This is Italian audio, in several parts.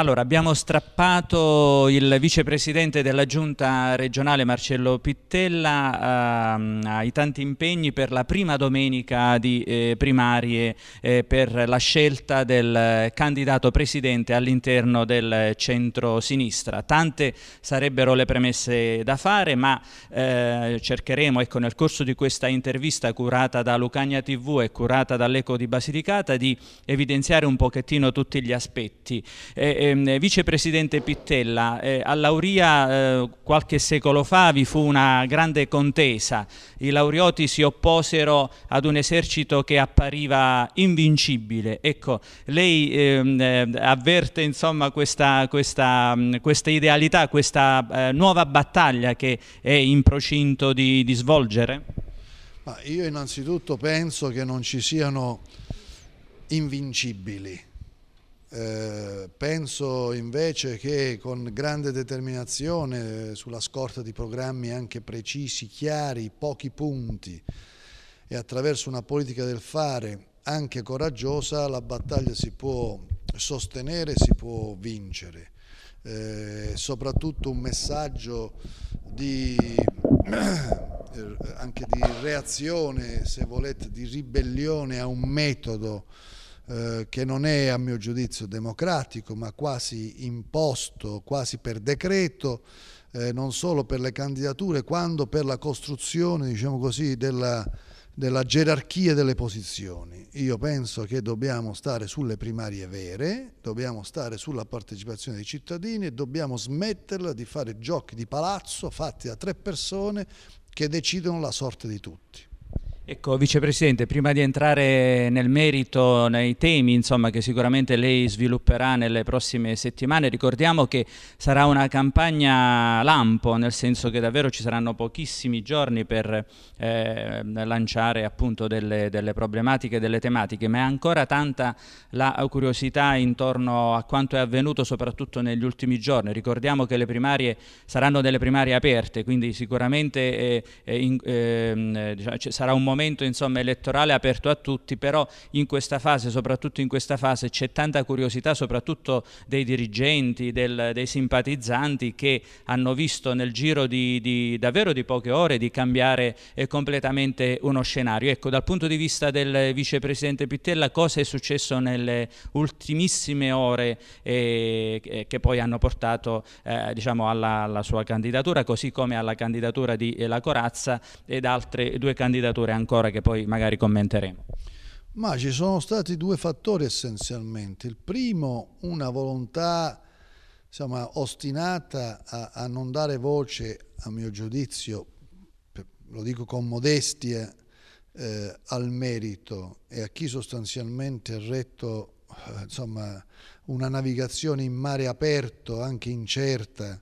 Allora, abbiamo strappato il vicepresidente della giunta regionale Marcello Pittella ehm, ai tanti impegni per la prima domenica di eh, primarie eh, per la scelta del candidato presidente all'interno del centro-sinistra. Tante sarebbero le premesse da fare, ma eh, cercheremo ecco, nel corso di questa intervista curata da Lucagna TV e curata dall'Eco di Basilicata di evidenziare un pochettino tutti gli aspetti. E, Ehm, vicepresidente Pittella, eh, a Lauria eh, qualche secolo fa vi fu una grande contesa, i laurioti si opposero ad un esercito che appariva invincibile. Ecco, lei ehm, eh, avverte insomma, questa, questa, mm, questa, idealità, questa eh, nuova battaglia che è in procinto di, di svolgere? Ma io innanzitutto penso che non ci siano invincibili eh, penso invece che con grande determinazione, eh, sulla scorta di programmi anche precisi, chiari, pochi punti e attraverso una politica del fare anche coraggiosa, la battaglia si può sostenere, si può vincere. Eh, soprattutto un messaggio di, eh, anche di reazione, se volete, di ribellione a un metodo eh, che non è a mio giudizio democratico, ma quasi imposto, quasi per decreto, eh, non solo per le candidature, quanto per la costruzione, diciamo così, della, della gerarchia delle posizioni. Io penso che dobbiamo stare sulle primarie vere, dobbiamo stare sulla partecipazione dei cittadini e dobbiamo smetterla di fare giochi di palazzo fatti da tre persone che decidono la sorte di tutti. Ecco, Vicepresidente, prima di entrare nel merito, nei temi insomma, che sicuramente lei svilupperà nelle prossime settimane, ricordiamo che sarà una campagna lampo, nel senso che davvero ci saranno pochissimi giorni per eh, lanciare appunto, delle, delle problematiche, delle tematiche, ma è ancora tanta la curiosità intorno a quanto è avvenuto soprattutto negli ultimi giorni. Ricordiamo che le primarie saranno delle primarie aperte, quindi sicuramente eh, eh in, ehm, eh, diciamo, sarà un momento momento insomma, elettorale aperto a tutti, però in questa fase, soprattutto in questa fase, c'è tanta curiosità, soprattutto dei dirigenti, del, dei simpatizzanti che hanno visto nel giro di, di, davvero di poche ore di cambiare eh, completamente uno scenario. Ecco, dal punto di vista del vicepresidente Pittella, cosa è successo nelle ultimissime ore eh, che poi hanno portato eh, diciamo alla, alla, sua candidatura, così come alla candidatura di eh, La Corazza ed altre due candidature ancora che poi magari commenteremo? Ma ci sono stati due fattori essenzialmente. Il primo, una volontà insomma, ostinata a, a non dare voce, a mio giudizio, lo dico con modestia, eh, al merito e a chi sostanzialmente ha retto eh, insomma, una navigazione in mare aperto, anche incerta,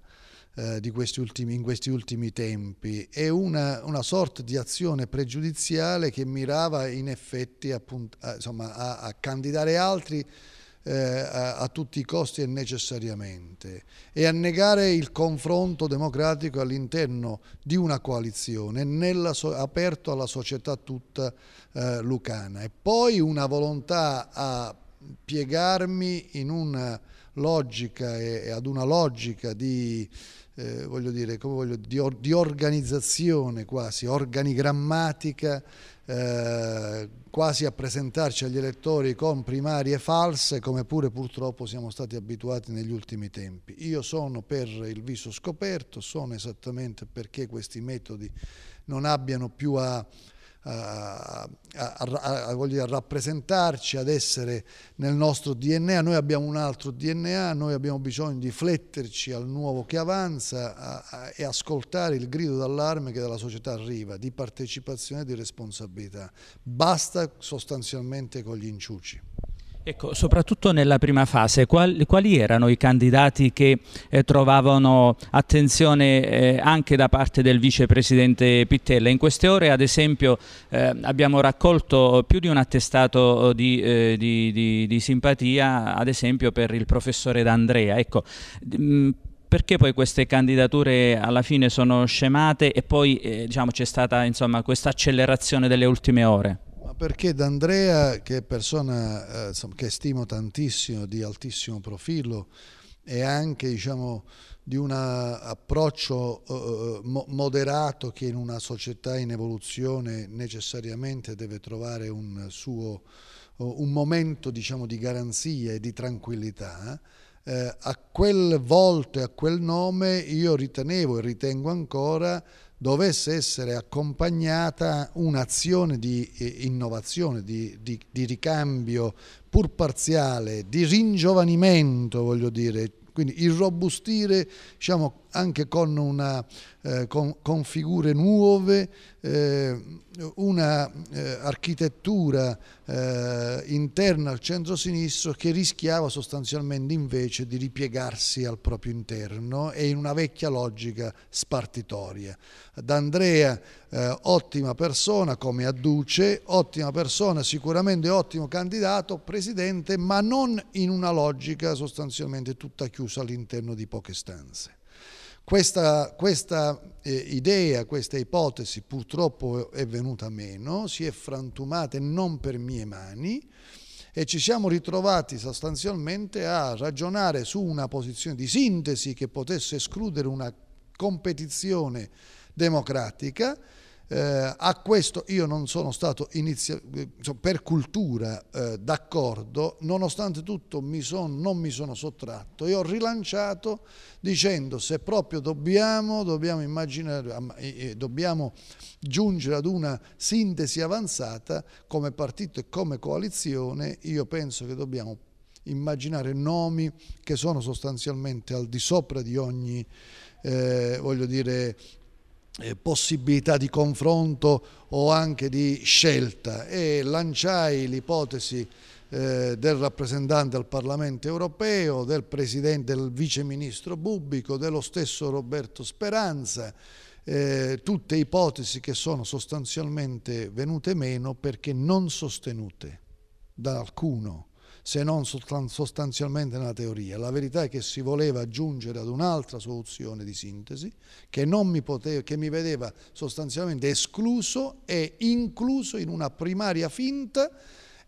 eh, questi ultimi, in questi ultimi tempi e una, una, sorta di azione pregiudiziale che mirava in effetti appunto, a, insomma, a, a candidare altri eh, a, a, tutti i costi e necessariamente e a negare il confronto democratico all'interno di una coalizione nella, aperto alla società tutta eh, lucana e poi una volontà a piegarmi in una logica e, ad una logica di eh, voglio dire, come voglio, di, or, di, organizzazione quasi, organigrammatica, eh, quasi a presentarci agli elettori con primarie false, come pure purtroppo siamo stati abituati negli ultimi tempi. Io sono per il viso scoperto, sono esattamente perché questi metodi non abbiano più a a, a, a, a, rappresentarci, ad essere nel nostro DNA, noi abbiamo un altro DNA, noi abbiamo bisogno di fletterci al nuovo che avanza e ascoltare il grido d'allarme che dalla società arriva, di partecipazione e di responsabilità. Basta sostanzialmente con gli inciuci. Ecco, soprattutto nella prima fase, quali, quali erano i candidati che eh, trovavano attenzione eh, anche da parte del vicepresidente Pittella? In queste ore, ad esempio, eh, abbiamo raccolto più di un attestato eh, di, eh, di, di, di, simpatia, ad esempio, per il professore D'Andrea. Ecco, perché poi queste candidature alla fine sono scemate e poi eh, diciamo, c'è stata questa accelerazione delle ultime ore? perché D'Andrea, che è persona eh, che stimo tantissimo, di altissimo profilo e anche diciamo, di un eh, approccio eh, eh moderato che in una società in evoluzione necessariamente deve trovare un suo eh, un momento diciamo, di garanzia e di tranquillità, eh, a quel volto e a quel nome io ritenevo e ritengo ancora dovesse essere accompagnata un'azione di eh, innovazione, di, di, di, ricambio pur parziale, di ringiovanimento, voglio dire, quindi irrobustire diciamo, anche con, una, eh, con, con figure nuove, eh, una eh, architettura eh, interna al centro-sinistro che rischiava sostanzialmente invece di ripiegarsi al proprio interno e in una vecchia logica spartitoria. D'Andrea, eh, ottima persona come adduce, ottima persona, sicuramente ottimo candidato, presidente, ma non in una logica sostanzialmente tutta chiusa all'interno di poche stanze. Questa, questa eh, idea, questa ipotesi purtroppo è venuta meno, si è frantumata non per mie mani e ci siamo ritrovati sostanzialmente a ragionare su una posizione di sintesi che potesse escludere una competizione democratica eh, a questo io non sono stato inizio, eh, per cultura eh, d'accordo, nonostante tutto mi son, non mi sono sottratto e ho rilanciato dicendo se proprio dobbiamo, dobbiamo, immaginare, dobbiamo giungere ad una sintesi avanzata come partito e come coalizione, io penso che dobbiamo immaginare nomi che sono sostanzialmente al di sopra di ogni eh, voglio dire, eh, possibilità di confronto o anche di scelta e lanciai l'ipotesi eh, del rappresentante al Parlamento europeo, del Presidente, del Vice Ministro Bubbico, dello stesso Roberto Speranza, eh, tutte ipotesi che sono sostanzialmente venute meno perché non sostenute da alcuno se non sostanzialmente nella teoria. La verità è che si voleva giungere ad un'altra soluzione di sintesi che, mi poteva, che mi vedeva sostanzialmente escluso e incluso in una primaria finta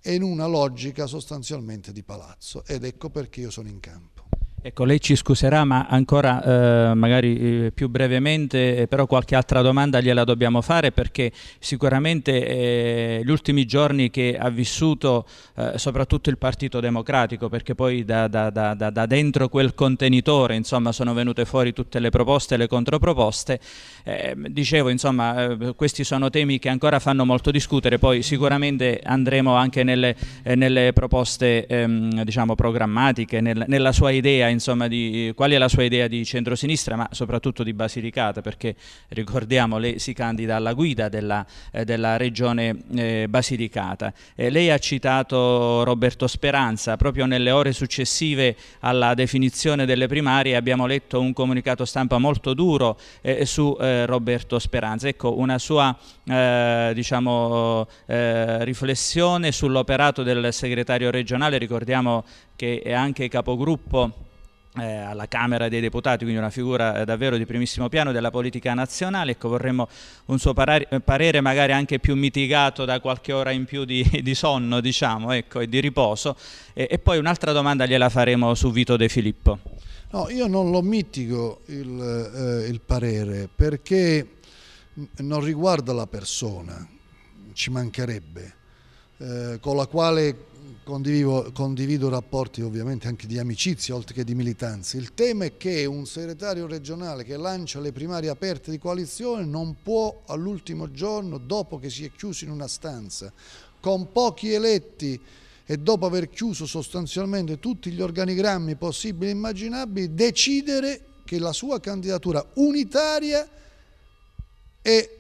e in una logica sostanzialmente di palazzo. Ed ecco perché io sono in campo. Ecco, lei ci scuserà, ma ancora eh, magari eh, più brevemente, eh, però qualche altra domanda gliela dobbiamo fare perché sicuramente eh, gli ultimi giorni che ha vissuto eh, soprattutto il Partito Democratico, perché poi da, da, da, da, dentro quel contenitore insomma, sono venute fuori tutte le proposte e le controproposte, ehm, dicevo insomma questi sono temi che ancora fanno molto discutere, poi sicuramente andremo anche nelle, nelle proposte ehm, diciamo, programmatiche, nel, nella sua idea insomma, di, qual è la sua idea di centrosinistra, ma soprattutto di Basilicata, perché ricordiamo lei si candida alla guida della, eh, della regione eh, Basilicata. Eh, lei ha citato Roberto Speranza, proprio nelle ore successive alla definizione delle primarie abbiamo letto un comunicato stampa molto duro eh, su eh, Roberto Speranza. Ecco, una sua eh, diciamo, riflessione sull'operato del segretario regionale, ricordiamo che è anche capogruppo eh, alla Camera dei Deputati, quindi una figura eh, davvero di primissimo piano della politica nazionale. Ecco, vorremmo un suo parere magari anche più mitigato da qualche ora in più di, di sonno, diciamo, ecco, e di riposo. E, e poi un'altra domanda gliela faremo su Vito De Filippo. No, io non lo mitigo il, eh, il parere perché non riguarda la persona, ci mancherebbe, eh, con la quale condivido, condivido rapporti ovviamente anche di amicizia oltre che di militanza. Il tema è che un segretario regionale che lancia le primarie aperte di coalizione non può all'ultimo giorno, dopo che si è chiuso in una stanza, con pochi eletti e dopo aver chiuso sostanzialmente tutti gli organigrammi possibili e immaginabili, decidere che la sua candidatura unitaria è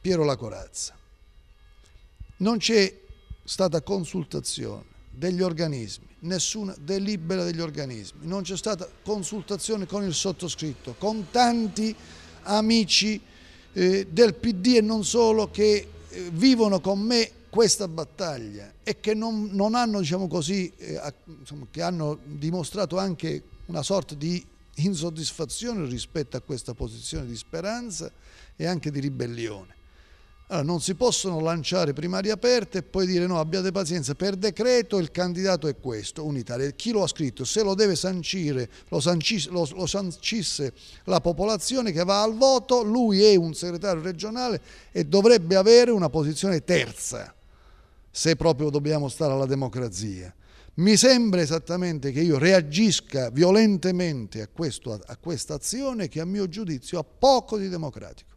Piero La Corazza. Non c'è stata consultazione degli organismi, nessuna delibera degli organismi, non c'è stata consultazione con il sottoscritto, con tanti amici eh, del PD e non solo che eh, vivono con me questa battaglia e che non, non hanno, diciamo così, eh, insomma, che hanno dimostrato anche una sorta di insoddisfazione rispetto a questa posizione di speranza e anche di ribellione. Allora, ah, non si possono lanciare primarie aperte e poi dire no, abbiate pazienza, per decreto il candidato è questo, unitario. Chi lo ha scritto, se lo deve sancire, lo, sancisse, lo, lo sancisse la popolazione che va al voto, lui è un segretario regionale e dovrebbe avere una posizione terza, se proprio dobbiamo stare alla democrazia. Mi sembra esattamente che io reagisca violentemente a, questo, a questa azione che a mio giudizio ha poco di democratico.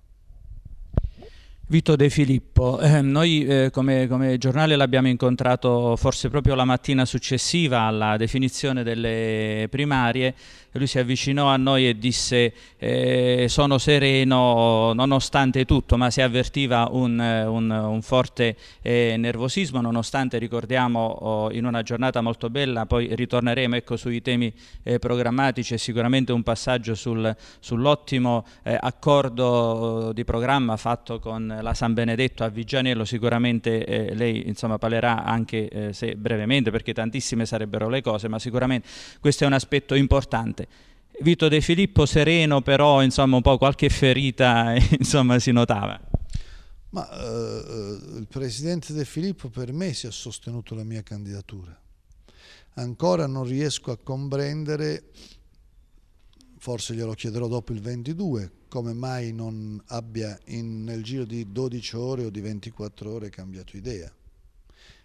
Vito De Filippo, eh, noi eh, come, come, giornale l'abbiamo incontrato forse proprio la mattina successiva alla definizione delle primarie e lui si avvicinò a noi e disse eh, sono sereno nonostante tutto, ma si avvertiva un, un, un forte eh, nervosismo, nonostante ricordiamo oh, in una giornata molto bella, poi ritorneremo ecco, sui temi eh, programmatici e sicuramente un passaggio sul, sull'ottimo eh, accordo oh, di programma fatto con la San Benedetto a Vigianello, sicuramente eh, lei insomma, parlerà anche eh, se brevemente perché tantissime sarebbero le cose, ma sicuramente questo è un aspetto importante giornate. Vito De Filippo sereno, però insomma un po' qualche ferita insomma, si notava. Ma eh, eh, il presidente De Filippo per me si è sostenuto la mia candidatura. Ancora non riesco a comprendere, forse glielo chiederò dopo il 22, come mai non abbia in, nel giro di 12 ore o di 24 ore cambiato idea.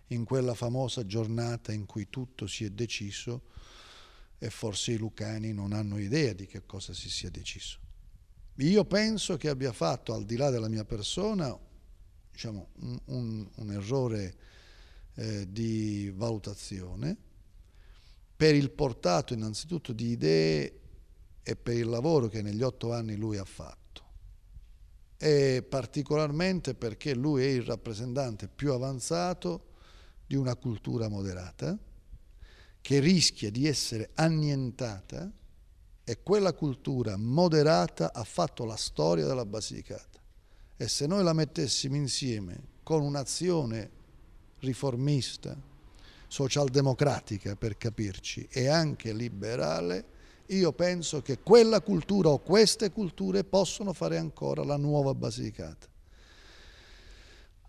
In quella famosa giornata in cui tutto si è deciso, e forse i lucani non hanno idea di che cosa si sia deciso. Io penso che abbia fatto, al di là della mia persona, diciamo, un, un, un, errore eh, di valutazione per il portato innanzitutto di idee e per il lavoro che negli otto anni lui ha fatto e particolarmente perché lui è il rappresentante più avanzato di una cultura moderata che rischia di essere annientata e quella cultura moderata ha fatto la storia della Basilicata. E se noi la mettessimo insieme con un'azione riformista, socialdemocratica per capirci, e anche liberale, io penso che quella cultura o queste culture possono fare ancora la nuova Basilicata.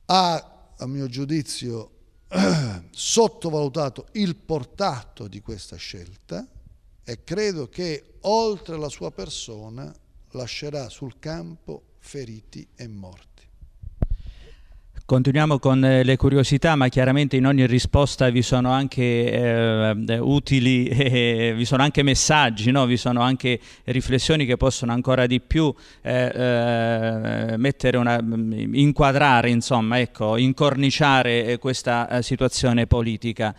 Ha, a mio giudizio, sottovalutato il portato di questa scelta e credo che oltre la sua persona lascerà sul campo feriti e morti. Continuiamo con eh, le curiosità, ma chiaramente in ogni risposta vi sono anche eh, utili, eh, eh, vi sono anche messaggi, no? vi sono anche riflessioni che possono ancora di più eh, eh una, mm, inquadrare, insomma, ecco, incorniciare questa situazione politica.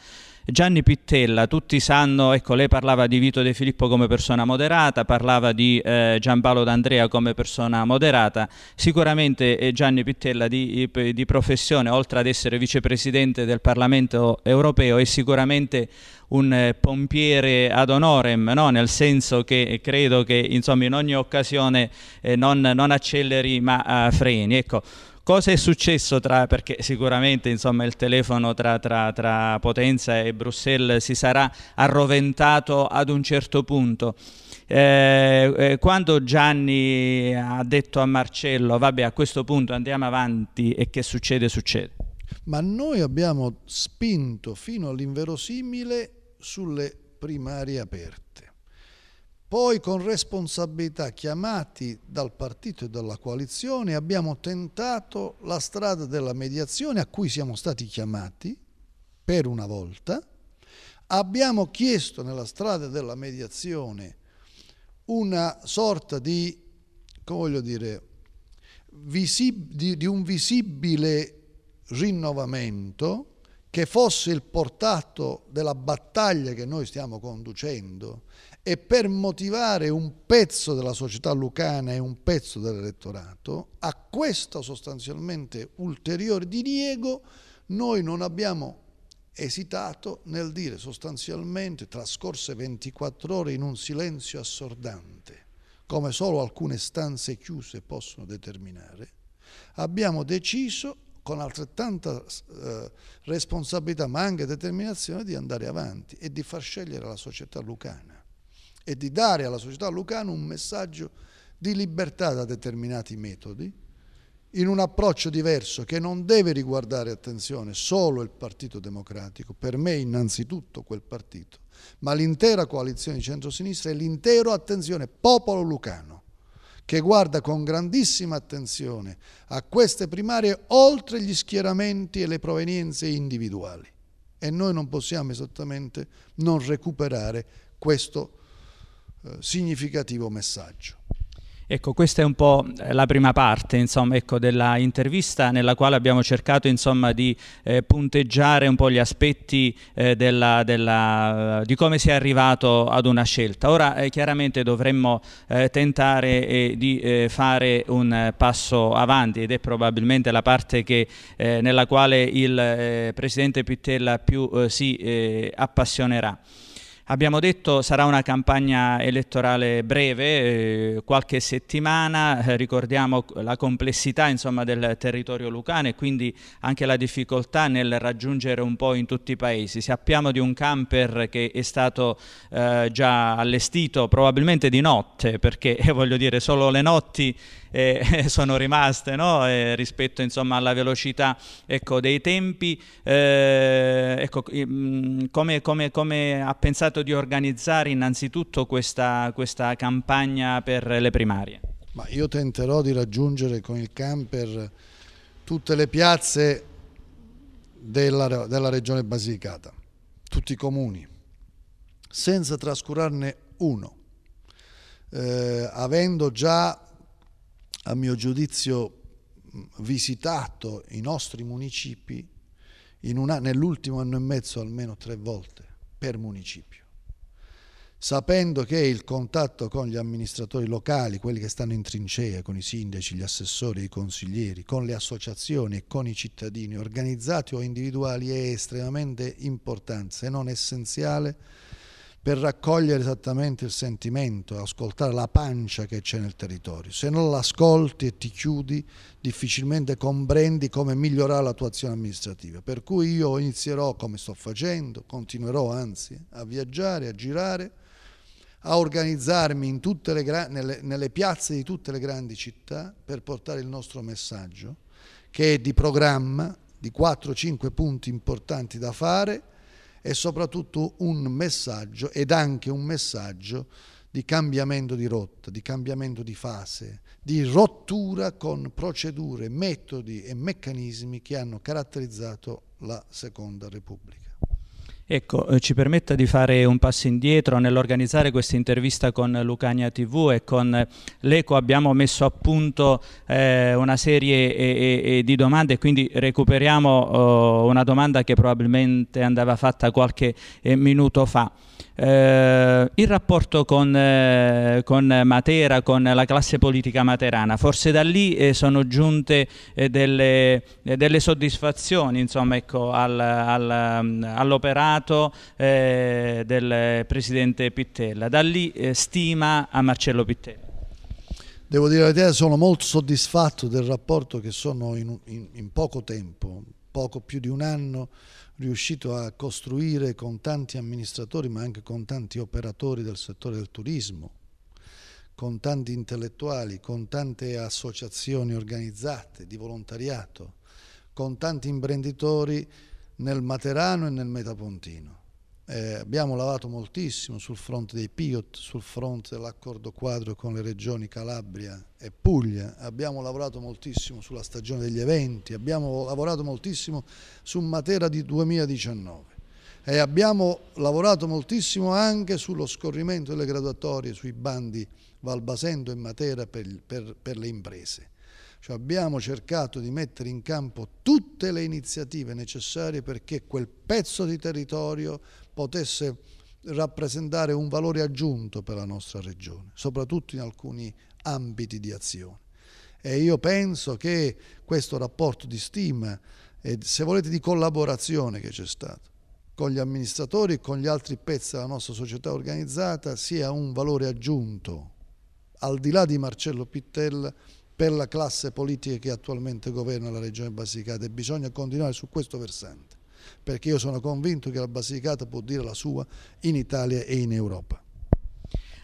Gianni Pittella, tutti sanno, ecco lei parlava di Vito De Filippo come persona moderata, parlava di eh, Giampaolo D'Andrea come persona moderata, sicuramente eh, Gianni Pittella di, di professione, oltre ad essere vicepresidente del Parlamento europeo, è sicuramente un eh, pompiere ad honorem, no? nel senso che eh, credo che insomma, in ogni occasione eh, non, non, acceleri ma eh, freni. Ecco, Cosa è successo tra, perché sicuramente insomma, il telefono tra, tra, tra Potenza e Bruxelles si sarà arroventato ad un certo punto. Eh, eh, quando Gianni ha detto a Marcello, vabbè a questo punto andiamo avanti e che succede succede. Ma noi abbiamo spinto fino all'inverosimile sulle primarie aperte. Poi con responsabilità chiamati dal partito e dalla coalizione abbiamo tentato la strada della mediazione a cui siamo stati chiamati per una volta. Abbiamo chiesto nella strada della mediazione una sorta di, come voglio dire, di, di un visibile rinnovamento che fosse il portato della battaglia che noi stiamo conducendo e per motivare un pezzo della società lucana e un pezzo dell'elettorato, a questo sostanzialmente ulteriore diniego noi non abbiamo esitato nel dire sostanzialmente trascorse 24 ore in un silenzio assordante, come solo alcune stanze chiuse possono determinare, abbiamo deciso con altrettanta eh, responsabilità ma anche determinazione di andare avanti e di far scegliere la società lucana e di dare alla società lucana un messaggio di libertà da determinati metodi, in un approccio diverso che non deve riguardare, attenzione, solo il Partito Democratico, per me innanzitutto quel partito, ma l'intera coalizione di centrosinistra e l'intero, attenzione, popolo lucano che guarda con grandissima attenzione a queste primarie oltre gli schieramenti e le provenienze individuali. E noi non possiamo esattamente non recuperare questo eh, significativo messaggio. Ecco, questa è un po' la prima parte insomma, ecco, della intervista nella quale abbiamo cercato insomma, di eh, punteggiare un po' gli aspetti eh, della, della, eh, di come si è arrivato ad una scelta. Ora eh, chiaramente dovremmo eh, tentare di fare un passo avanti ed è probabilmente la parte che, nella quale il Presidente Pittella più si appassionerà. Abbiamo detto sarà una campagna elettorale breve, eh, qualche settimana, eh, ricordiamo la complessità insomma, del territorio lucano e quindi anche la difficoltà nel raggiungere un po' in tutti i paesi. Sappiamo di un camper che è stato eh, già allestito probabilmente di notte, perché voglio dire solo le notti eh, sono rimaste no? eh, rispetto insomma, alla velocità ecco, dei tempi. Eh, ecco, come, come, come, ha pensato di organizzare innanzitutto questa, questa campagna per le primarie? Ma io tenterò di raggiungere con il camper tutte le piazze della, della, regione Basilicata, tutti i comuni, senza trascurarne uno, eh, avendo già a mio giudizio, visitato i nostri municipi nell'ultimo anno e mezzo almeno tre volte per municipio, sapendo che il contatto con gli amministratori locali, quelli che stanno in trincea, con i sindaci, gli assessori, i consiglieri, con le associazioni e con i cittadini organizzati o individuali è estremamente importante, se non essenziale, per raccogliere esattamente il sentimento, ascoltare la pancia che c'è nel territorio. Se non l'ascolti e ti chiudi, difficilmente comprendi come migliorare la tua azione amministrativa. Per cui io inizierò come sto facendo, continuerò anzi a viaggiare, a girare, a organizzarmi le, nelle, nelle piazze di tutte le grandi città per portare il nostro messaggio, che è di programma, di 4-5 punti importanti da fare e soprattutto un messaggio ed anche un messaggio di cambiamento di rotta, di cambiamento di fase, di rottura con procedure, metodi e meccanismi che hanno caratterizzato la Seconda Repubblica. Ecco, eh, ci permetta di fare un passo indietro nell'organizzare questa intervista con Lucania TV e con l'Eco abbiamo messo a punto eh, una serie e, eh, e eh, di domande e quindi recuperiamo oh, una domanda che probabilmente andava fatta qualche eh, minuto fa. Eh, il rapporto con, eh, con, Matera, con la classe politica materana, forse da lì eh, sono giunte eh, delle, eh, delle, soddisfazioni insomma, ecco, al, al, mm, all'operato eh, del presidente Pittella, da lì stima a Marcello Pittella. Devo dire la verità, sono molto soddisfatto del rapporto che sono in, in, in poco tempo, poco più di un anno, riuscito a costruire con tanti amministratori, ma anche con tanti operatori del settore del turismo, con tanti intellettuali, con tante associazioni organizzate di volontariato, con tanti imprenditori nel Materano e nel Metapontino eh, abbiamo lavorato moltissimo sul fronte dei PIOT, sul fronte dell'accordo quadro con le regioni Calabria e Puglia, abbiamo lavorato moltissimo sulla stagione degli eventi, abbiamo lavorato moltissimo su Matera di 2019 e abbiamo lavorato moltissimo anche sullo scorrimento delle graduatorie sui bandi Valbasento e Matera per, per, per le imprese. Cioè abbiamo cercato di mettere in campo tutte le iniziative necessarie perché quel pezzo di territorio potesse rappresentare un valore aggiunto per la nostra regione, soprattutto in alcuni ambiti di azione. E io penso che questo rapporto di stima e se volete di collaborazione che c'è stato con gli amministratori e con gli altri pezzi della nostra società organizzata sia un valore aggiunto, al di là di Marcello Pittella, per la classe politica che attualmente governa la Regione Basilicata e bisogna continuare su questo versante perché io sono convinto che la Basilicata può dire la sua in Italia e in Europa.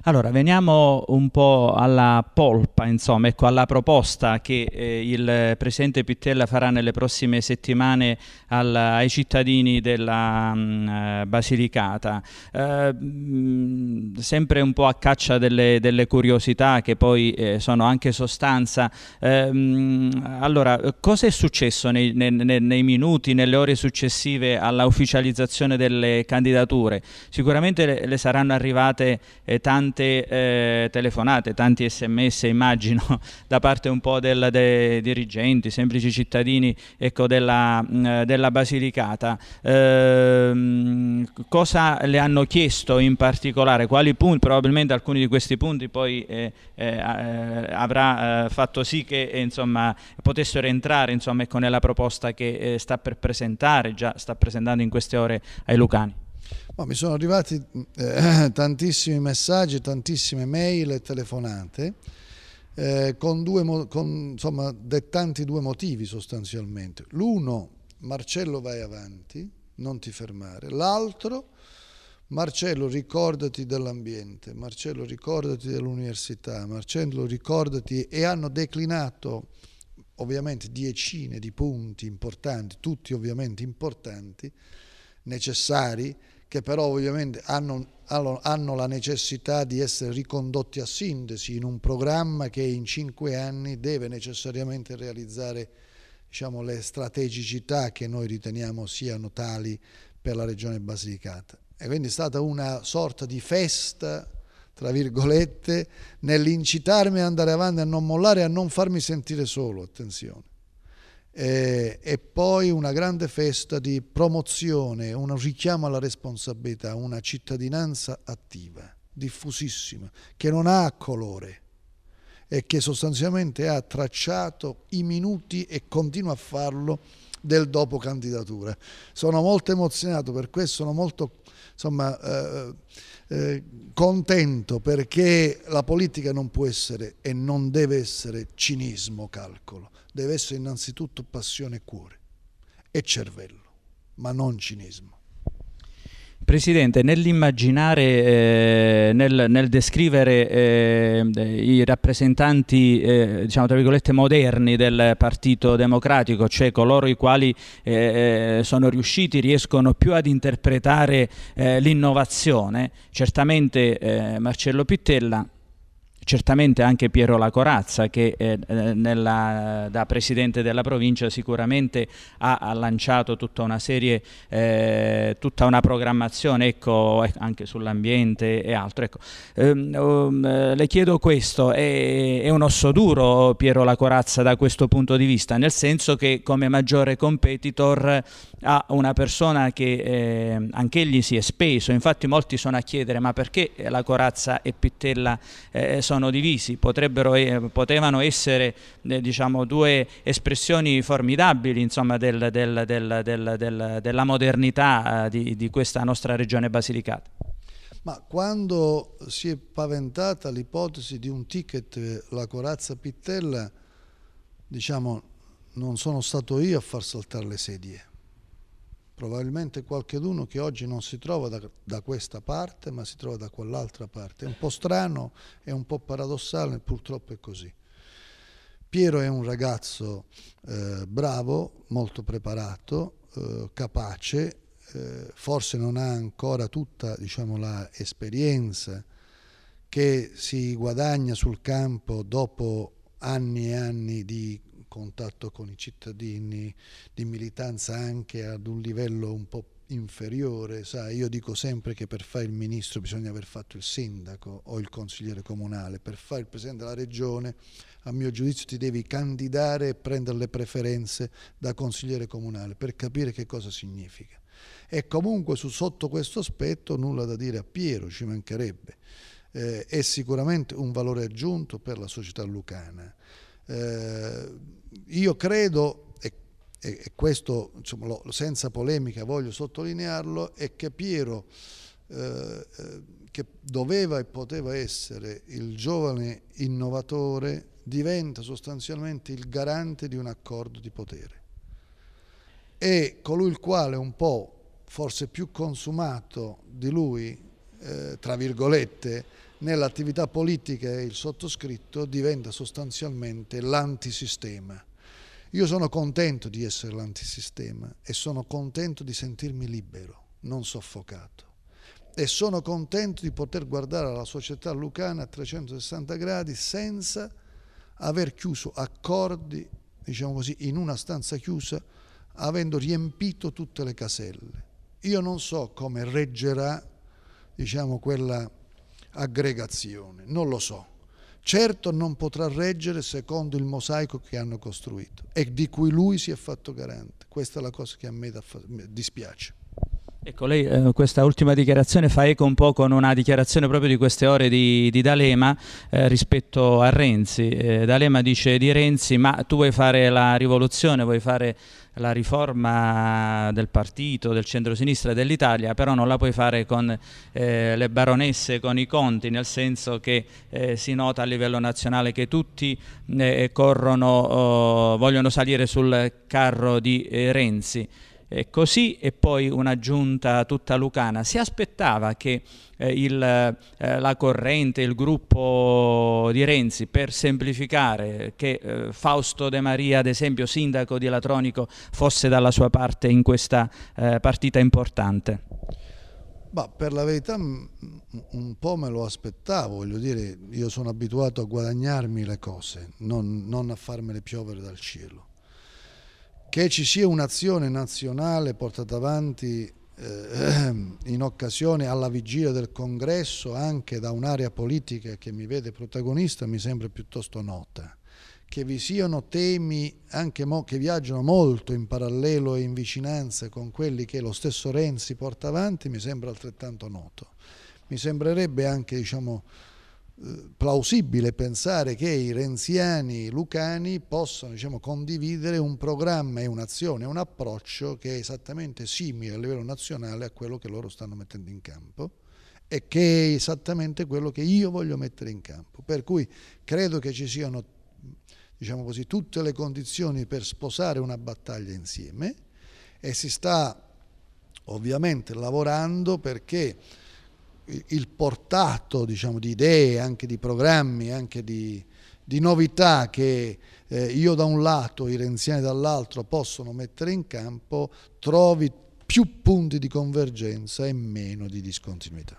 Allora, veniamo un po' alla polpa, insomma, ecco, alla proposta che eh, il Presidente Pittella farà nelle prossime settimane al, ai cittadini della mh, mm, eh, Basilicata. Eh, mh, mm, sempre un po' a caccia delle, delle curiosità che poi eh, sono anche sostanza. Mh, eh, mm, allora, cosa è successo nei, nei, nei minuti, nelle ore successive alla ufficializzazione delle candidature? Sicuramente le, le saranno arrivate eh, tante tante eh, telefonate, tanti sms immagino da parte un po' del, dei dirigenti, semplici cittadini ecco, della, mh, mm, eh, della, Basilicata, eh, cosa le hanno chiesto in particolare, quali punti, probabilmente alcuni di questi punti poi eh, eh, eh avrà fatto sì che insomma, potessero entrare insomma, ecco, nella proposta che sta per presentare, già sta presentando in queste ore ai Lucani. Oh, mi sono arrivati eh, tantissimi messaggi, tantissime mail e telefonate, eh, con due, con, insomma, dettanti due motivi sostanzialmente. L'uno, Marcello vai avanti, non ti fermare. L'altro, Marcello ricordati dell'ambiente, Marcello ricordati dell'università, Marcello ricordati e hanno declinato ovviamente decine di punti importanti, tutti ovviamente importanti, necessari che però ovviamente hanno, hanno, la necessità di essere ricondotti a sintesi in un programma che in cinque anni deve necessariamente realizzare diciamo, le strategicità che noi riteniamo siano tali per la regione Basilicata. E quindi è stata una sorta di festa tra virgolette, nell'incitarmi ad andare avanti, a non mollare, a non farmi sentire solo, attenzione eh, e poi una grande festa di promozione, un richiamo alla responsabilità, una cittadinanza attiva, diffusissima, che non ha colore e che sostanzialmente ha tracciato i minuti e continua a farlo del dopo candidatura. Sono molto emozionato per questo, sono molto insomma, eh, eh, contento perché la politica non può essere e non deve essere cinismo, calcolo, deve essere innanzitutto passione e cuore e cervello, ma non cinismo. Presidente, nell'immaginare, eh, nel, nel, descrivere eh, i rappresentanti, eh, diciamo tra virgolette, moderni del Partito Democratico, cioè coloro i quali eh, eh, sono riusciti, riescono più ad interpretare eh, l'innovazione, certamente Marcello Pittella certamente anche Piero Lacorazza che eh, eh, nella, da presidente della provincia sicuramente ha, ha lanciato tutta una serie, eh, tutta una programmazione ecco, eh, anche sull'ambiente e altro. Ecco. Ehm, um, eh, le chiedo questo, è, è un osso duro Piero Lacorazza da questo punto di vista, nel senso che come maggiore competitor a una persona che eh, anch'egli si è speso, infatti molti sono a chiedere ma perché la corazza e Pittella eh, sono divisi, Potrebbero, eh, potevano essere eh, diciamo, due espressioni formidabili insomma, del, del, del, della modernità eh, di, di questa nostra regione basilicata. Ma quando si è paventata l'ipotesi di un ticket la corazza Pittella, diciamo non sono stato io a far saltare le sedie probabilmente qualcuno che oggi non si trova da, da questa parte ma si trova da quell'altra parte. È un po' strano, è un po' paradossale, purtroppo è così. Piero è un ragazzo eh, bravo, molto preparato, eh, capace, eh, forse non ha ancora tutta diciamo, l'esperienza che si guadagna sul campo dopo anni e anni di contatto con i cittadini, di militanza anche ad un livello un po' inferiore, sai, io dico sempre che per fare il ministro bisogna aver fatto il sindaco o il consigliere comunale, per fare il presidente della regione a mio giudizio ti devi candidare e prendere le preferenze da consigliere comunale per capire che cosa significa. E comunque su, sotto questo aspetto nulla da dire a Piero, ci mancherebbe. Eh, è sicuramente un valore aggiunto per la società lucana. Eh, io credo, e, e questo insomma, lo, senza polemica voglio sottolinearlo, è che Piero, eh, eh, che doveva e poteva essere il giovane innovatore, diventa sostanzialmente il garante di un accordo di potere. E colui il quale un po' forse più consumato di lui, eh, tra virgolette, nell'attività politica il sottoscritto diventa sostanzialmente l'antisistema. Io sono contento di essere l'antisistema e sono contento di sentirmi libero, non soffocato. E sono contento di poter guardare la società lucana a 360 gradi senza aver chiuso accordi, diciamo così, in una stanza chiusa, avendo riempito tutte le caselle. Io non so come reggerà, diciamo, quella aggregazione, non lo so. Certo non potrà reggere secondo il mosaico che hanno costruito e di cui lui si è fatto garante. Questa è la cosa che a me dispiace. Ecco, lei eh, questa ultima dichiarazione fa eco un po' con una dichiarazione proprio di queste ore di, di D'Alema eh, rispetto a Renzi. Eh, D'Alema dice di Renzi, ma tu vuoi fare la rivoluzione, vuoi fare la riforma del partito, del centro-sinistra dell'Italia, però non la puoi fare con eh, le baronesse, con i conti, nel senso che eh, si nota a livello nazionale che tutti eh, corrono, oh, vogliono salire sul carro di eh, Renzi eh, così e poi una giunta tutta lucana. Si aspettava che eh, il, eh, la corrente, il gruppo di Renzi, per semplificare, che eh, Fausto De Maria, ad esempio sindaco di Latronico, fosse dalla sua parte in questa eh, partita importante? Bah, per la verità un po' me lo aspettavo, voglio dire, io sono abituato a guadagnarmi le cose, non, non a farmele piovere dal cielo che ci sia un'azione nazionale portata avanti eh, in occasione alla vigilia del congresso anche da un'area politica che mi vede protagonista mi sembra piuttosto nota. Che vi siano temi che viaggiano molto in parallelo e in vicinanza con quelli che lo stesso Renzi porta avanti mi sembra altrettanto noto. Mi sembrerebbe anche diciamo, plausibile pensare che i renziani lucani possano diciamo, condividere un programma e un'azione, un approccio che è esattamente simile a livello nazionale a quello che loro stanno mettendo in campo e che è esattamente quello che io voglio mettere in campo. Per cui credo che ci siano diciamo così, tutte le condizioni per sposare una battaglia insieme e si sta ovviamente lavorando perché il portato diciamo, di idee, anche di programmi, anche di, di novità che eh, io da un lato, i renziani dall'altro possono mettere in campo, trovi più punti di convergenza e meno di discontinuità.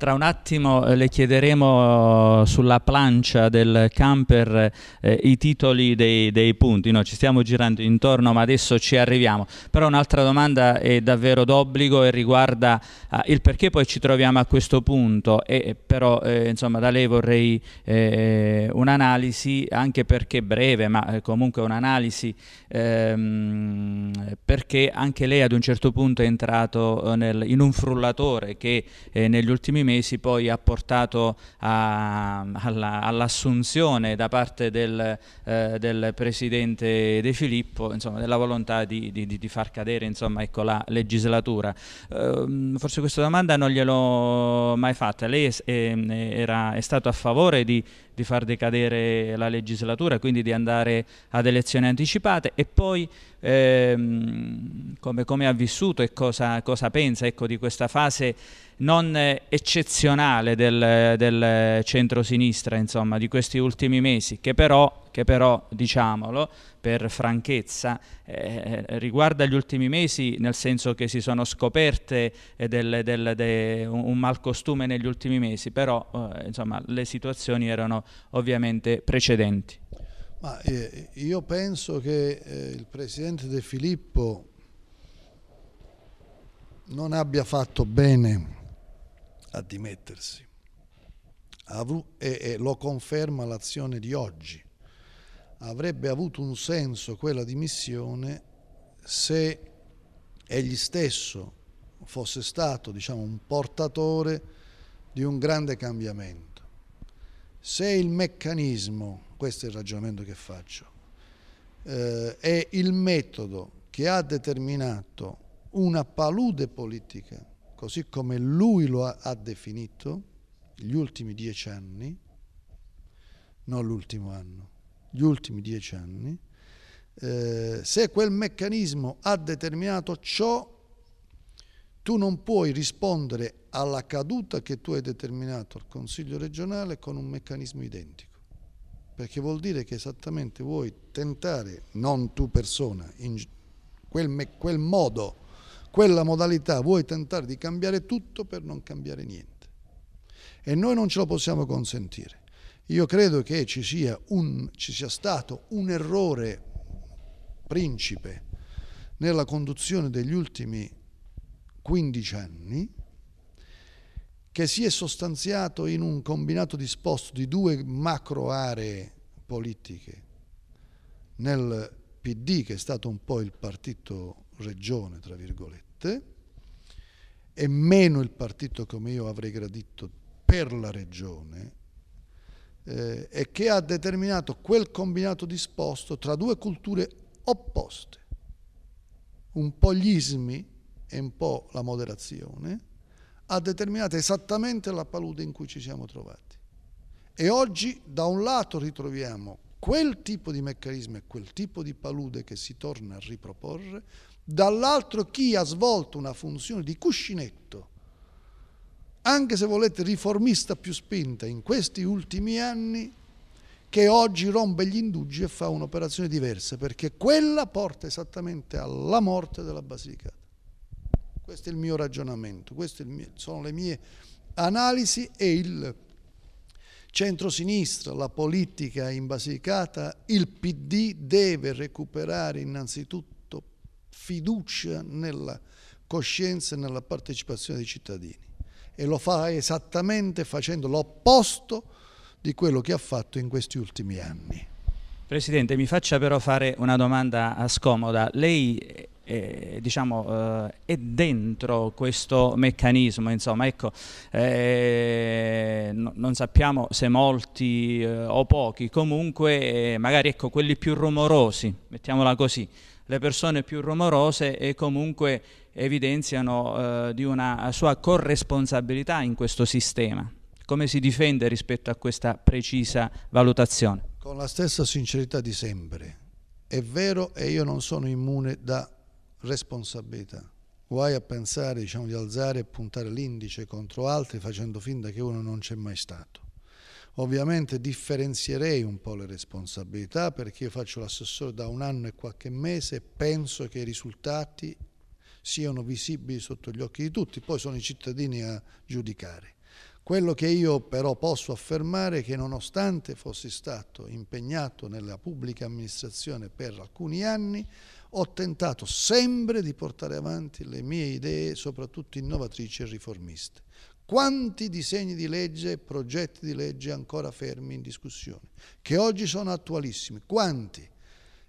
Tra un attimo eh, le chiederemo eh, sulla plancia del camper eh, i titoli dei, dei punti, no, ci stiamo girando intorno ma adesso ci arriviamo. Però un'altra domanda è davvero d'obbligo e riguarda ah, il perché poi ci troviamo a questo punto, e, però eh, insomma da lei vorrei eh, un'analisi anche perché breve, ma comunque un'analisi ehm, perché anche lei ad un certo punto è entrato nel, in un frullatore che negli ultimi mesi mesi poi ha portato all'assunzione alla, all da parte del, eh, del, Presidente De Filippo insomma, della volontà di, di, di far cadere insomma, ecco, la legislatura. Eh, forse questa domanda non gliel'ho mai fatta. Lei è, è, eh, era, è stato a favore di, di far decadere la legislatura, quindi di andare ad elezioni anticipate e poi ehm, come, come, ha vissuto e cosa, cosa pensa ecco, di questa fase non eccezionale del, del centro-sinistra, insomma, di questi ultimi mesi, che però, che però diciamolo, per franchezza, eh, riguarda gli ultimi mesi nel senso che si sono scoperte del, del, de un malcostume negli ultimi mesi, però eh, insomma, le situazioni erano ovviamente precedenti. Ma, eh, io penso che eh, il presidente De Filippo non abbia fatto bene a dimettersi e, lo conferma l'azione di oggi. Avrebbe avuto un senso quella dimissione se egli stesso fosse stato diciamo, un portatore di un grande cambiamento. Se il meccanismo questo è il ragionamento che faccio, eh, è il metodo che ha determinato una palude politica, così come lui lo ha, ha definito, gli ultimi dieci anni, non l'ultimo anno, gli ultimi dieci anni, eh, se quel meccanismo ha determinato ciò, tu non puoi rispondere alla caduta che tu hai determinato al Consiglio regionale con un meccanismo identico perché vuol dire che esattamente vuoi tentare, non tu persona, in quel, quel modo, quella modalità, vuoi tentare di cambiare tutto per non cambiare niente. E noi non ce lo possiamo consentire. Io credo che ci sia, un, ci sia, stato un errore principe nella conduzione degli ultimi 15 anni che si è sostanziato in un combinato disposto di due macro aree politiche nel PD che è stato un po' il partito regione, tra virgolette, e meno il partito come io avrei gradito per la regione, eh, e che ha determinato quel combinato disposto tra due culture opposte, un po' gli ismi e un po' la moderazione, ha determinato esattamente la palude in cui ci siamo trovati. E oggi da un lato ritroviamo quel tipo di meccanismo e quel tipo di palude che si torna a riproporre, dall'altro chi ha svolto una funzione di cuscinetto, anche se volete riformista più spinta in questi ultimi anni, che oggi rompe gli indugi e fa un'operazione diversa, perché quella porta esattamente alla morte della Basilicata. Questo è il mio ragionamento, queste sono le mie analisi e il centrosinistra, la politica in Basilicata, il PD deve recuperare innanzitutto fiducia nella coscienza e nella partecipazione dei cittadini e lo fa esattamente facendo l'opposto di quello che ha fatto in questi ultimi anni. Presidente, mi faccia però fare una domanda scomoda. Lei eh, diciamo, eh, è dentro questo meccanismo. Insomma, ecco, eh, no, non sappiamo se molti eh, o pochi, comunque eh, magari ecco, quelli più rumorosi, mettiamola così, le persone più rumorose e eh, comunque evidenziano di una sua corresponsabilità in questo sistema. Come si difende rispetto a questa precisa valutazione? Con la stessa sincerità di sempre. È vero e io non sono immune da responsabilità. Guai a pensare diciamo, di alzare e puntare l'indice contro altri facendo finta che uno non c'è mai stato. Ovviamente differenzierei un po' le responsabilità perché io faccio l'assessore da un anno e qualche mese e penso che i risultati siano visibili sotto gli occhi di tutti, poi sono i cittadini a giudicare. Quello che io però posso affermare è che nonostante fossi stato impegnato nella pubblica amministrazione per alcuni anni, ho tentato sempre di portare avanti le mie idee, soprattutto innovatrici e riformiste. Quanti disegni di legge e progetti di legge ancora fermi in discussione, che oggi sono attualissimi, quanti?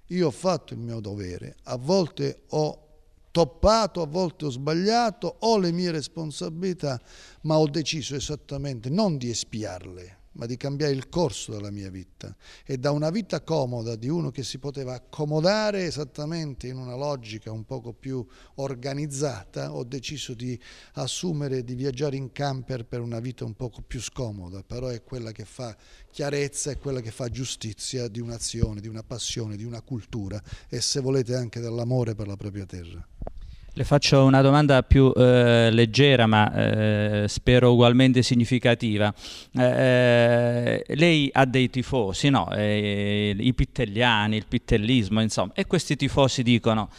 Io ho fatto il mio dovere, a volte ho toppato, a volte ho sbagliato, ho le mie responsabilità, ma ho deciso esattamente non di espiarle, ma di cambiare il corso della mia vita e da una vita comoda di uno che si poteva accomodare esattamente in una logica un poco più organizzata ho deciso di assumere di viaggiare in camper per una vita un poco più scomoda però è quella che fa chiarezza è quella che fa giustizia di un'azione di una passione di una cultura e se volete anche dell'amore per la propria terra le faccio una domanda più eh, leggera ma eh, spero ugualmente significativa. Eh, eh lei ha dei tifosi, no? Eh, i pittelliani, il pittellismo, insomma, e questi tifosi dicono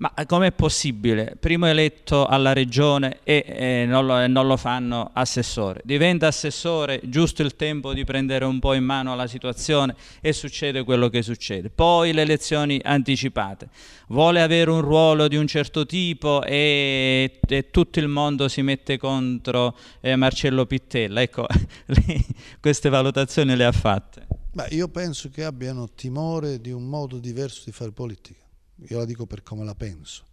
ma eh, com'è possibile? Primo eletto alla regione e eh, non, lo, non, lo, fanno assessore. Diventa assessore giusto il tempo di prendere un po' in mano la situazione e succede quello che succede. Poi le elezioni anticipate. Vuole avere un ruolo di un certo tipo e, e tutto il mondo si mette contro eh, Marcello Pittella. Ecco, queste valutazioni le ha fatte. Ma io penso che abbiano timore di un modo diverso di fare politica io la dico per come la penso,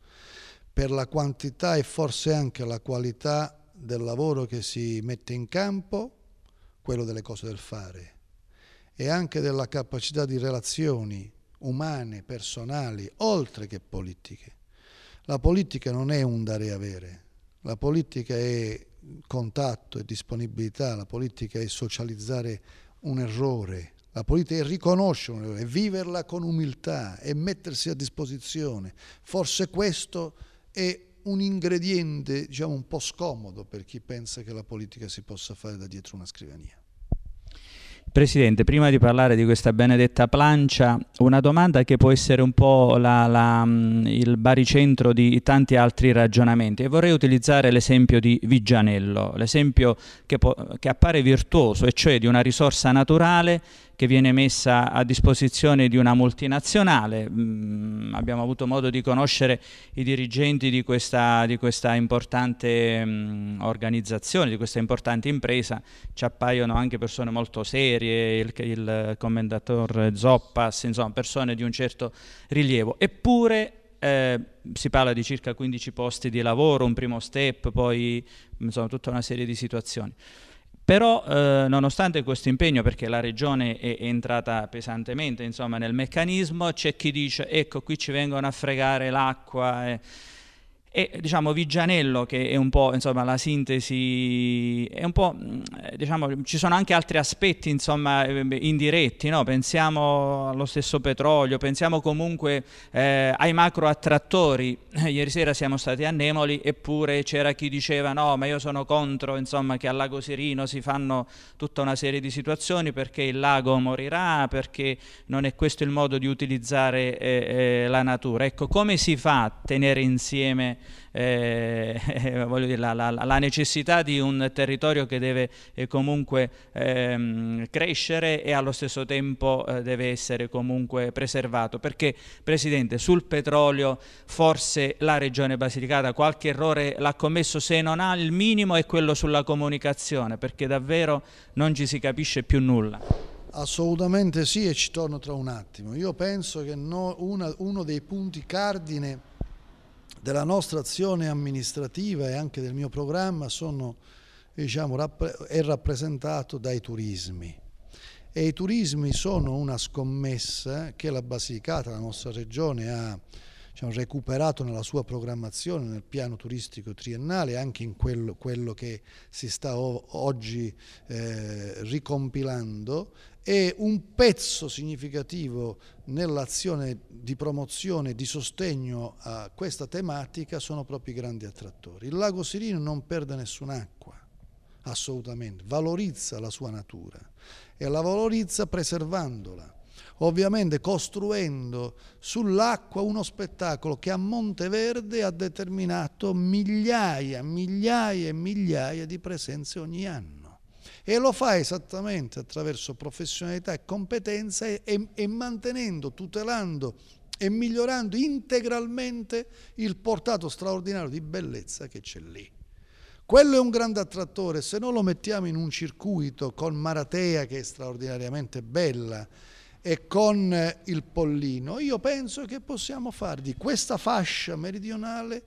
per la quantità e forse anche la qualità del lavoro che si mette in campo, quello delle cose del fare e anche della capacità di relazioni umane, personali, oltre che politiche. La politica non è un dare e avere, la politica è contatto e disponibilità, la politica è socializzare un errore, la politica è riconoscerla, è viverla con umiltà e mettersi a disposizione. Forse questo è un ingrediente diciamo, un po' scomodo per chi pensa che la politica si possa fare da dietro una scrivania. Presidente, prima di parlare di questa benedetta plancia, una domanda che può essere un po' la, la, mm, il baricentro di tanti altri ragionamenti e vorrei utilizzare l'esempio di Vigianello, l'esempio che, che appare virtuoso, e cioè di una risorsa naturale che viene messa a disposizione di una multinazionale. Mm, abbiamo avuto modo di conoscere i dirigenti di questa, di questa importante mm, organizzazione, di questa importante impresa. Ci appaiono anche persone molto serie, il, il commendatore Zoppas, insomma persone di un certo rilievo. Eppure eh, si parla di circa 15 posti di lavoro, un primo step, poi insomma tutta una serie di situazioni. Però eh, nonostante questo impegno, perché la regione è, entrata pesantemente insomma, nel meccanismo, c'è chi dice ecco qui ci vengono a fregare l'acqua. Eh, e diciamo Vigianello, che è un po' insomma, la sintesi, è un po', mm, diciamo, ci sono anche altri aspetti insomma, eh, indiretti, no? pensiamo allo stesso petrolio, pensiamo comunque eh, ai macro attrattori. Ieri sera siamo stati a Nemoli eppure c'era chi diceva no, ma io sono contro insomma, che al lago Sirino si fanno tutta una serie di situazioni perché il lago morirà, perché non è questo il modo di utilizzare eh, eh, la natura. Ecco, come si fa a tenere insieme eh, eh dire, la, la, la, necessità di un territorio che deve eh, comunque ehm, crescere e allo stesso tempo eh, deve essere comunque preservato. Perché, Presidente, sul petrolio forse la Regione Basilicata qualche errore l'ha commesso, se non ha il minimo è quello sulla comunicazione, perché davvero non ci si capisce più nulla. Assolutamente sì e ci torno tra un attimo. Io penso che no, una, uno dei punti cardine della nostra azione amministrativa e anche del mio programma sono, diciamo, è rappresentato dai turismi. E i turismi sono una scommessa che la Basilicata, la nostra regione, ha diciamo, recuperato nella sua programmazione, nel piano turistico triennale, anche in quello, quello che si sta oggi eh, ricompilando e un pezzo significativo nell'azione di promozione, e di sostegno a questa tematica sono proprio i grandi attrattori. Il lago Sirino non perde nessun'acqua, assolutamente, valorizza la sua natura e la valorizza preservandola ovviamente costruendo sull'acqua uno spettacolo che a Monteverde ha determinato migliaia, migliaia e migliaia di presenze ogni anno. E lo fa esattamente attraverso professionalità e competenza e, e mantenendo, tutelando e migliorando integralmente il portato straordinario di bellezza che c'è lì. Quello è un grande attrattore, se non lo mettiamo in un circuito con Maratea che è straordinariamente bella, e con eh, il Pollino, io penso che possiamo fare di questa fascia meridionale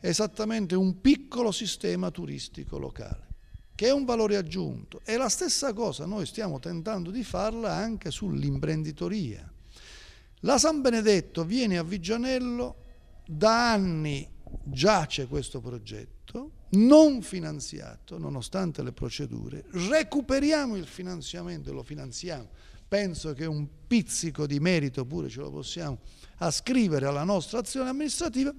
esattamente un piccolo sistema turistico locale, che è un valore aggiunto. E la stessa cosa noi stiamo tentando di farla anche sull'imprenditoria. La San Benedetto viene a Vigianello, da anni giace questo progetto, non finanziato, nonostante le procedure, recuperiamo il finanziamento e lo finanziamo penso che un pizzico di merito pure ce lo possiamo ascrivere alla nostra azione amministrativa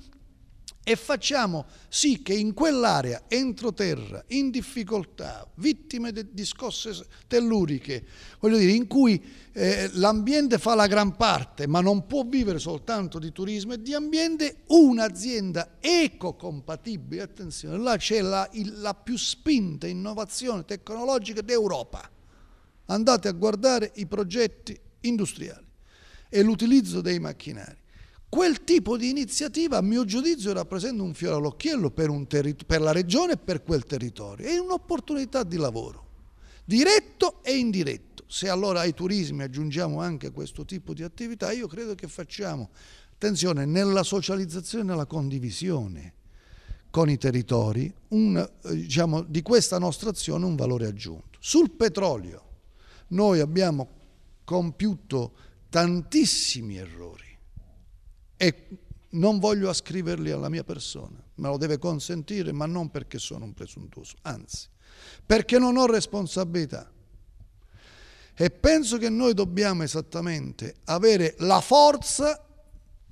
e facciamo sì che in quell'area, entroterra, in difficoltà, vittime di scosse telluriche, voglio dire, in cui eh, l'ambiente fa la gran parte, ma non può vivere soltanto di turismo e di ambiente, un'azienda ecocompatibile, attenzione, là c'è la, la più spinta innovazione tecnologica d'Europa Andate a guardare i progetti industriali e l'utilizzo dei macchinari. Quel tipo di iniziativa, a mio giudizio, rappresenta un fiore all'occhiello per, per, la regione e per quel territorio. È un'opportunità di lavoro, diretto e indiretto. Se allora ai turismi aggiungiamo anche questo tipo di attività, io credo che facciamo, attenzione, nella socializzazione e nella condivisione con i territori, un, eh, diciamo, di questa nostra azione un valore aggiunto. Sul petrolio, noi abbiamo compiuto tantissimi errori e non voglio ascriverli alla mia persona, me lo deve consentire, ma non perché sono un presuntuoso, anzi, perché non ho responsabilità. E penso che noi dobbiamo esattamente avere la forza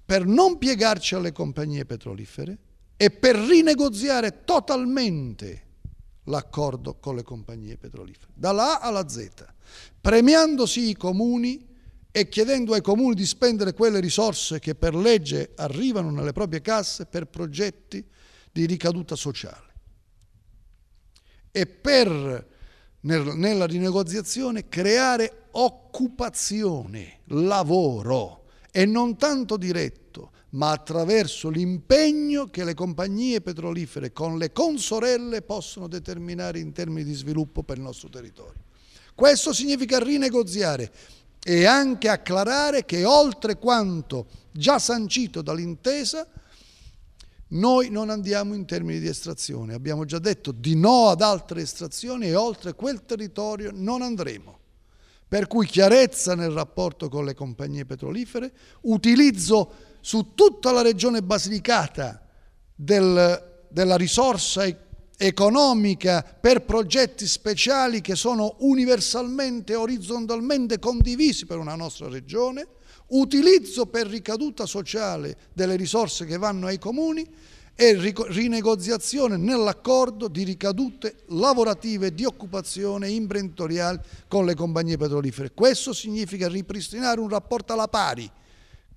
per non piegarci alle compagnie petrolifere e per rinegoziare totalmente l'accordo con le compagnie petrolifere, dalla A alla Z, premiandosi i comuni e chiedendo ai comuni di spendere quelle risorse che per legge arrivano nelle proprie casse per progetti di ricaduta sociale. E per, nella rinegoziazione, creare occupazione, lavoro, e non tanto diretto, ma attraverso l'impegno che le compagnie petrolifere con le consorelle possono determinare in termini di sviluppo per il nostro territorio. Questo significa rinegoziare e anche acclarare che oltre quanto già sancito dall'intesa, noi non andiamo in termini di estrazione, abbiamo già detto di no ad altre estrazioni e oltre quel territorio non andremo. Per cui chiarezza nel rapporto con le compagnie petrolifere, utilizzo su tutta la regione basilicata del, della risorsa economica per progetti speciali che sono universalmente, e orizzontalmente condivisi per una nostra regione, utilizzo per ricaduta sociale delle risorse che vanno ai comuni e rinegoziazione nell'accordo di ricadute lavorative di occupazione imprenditoriale con le compagnie petrolifere. Questo significa ripristinare un rapporto alla pari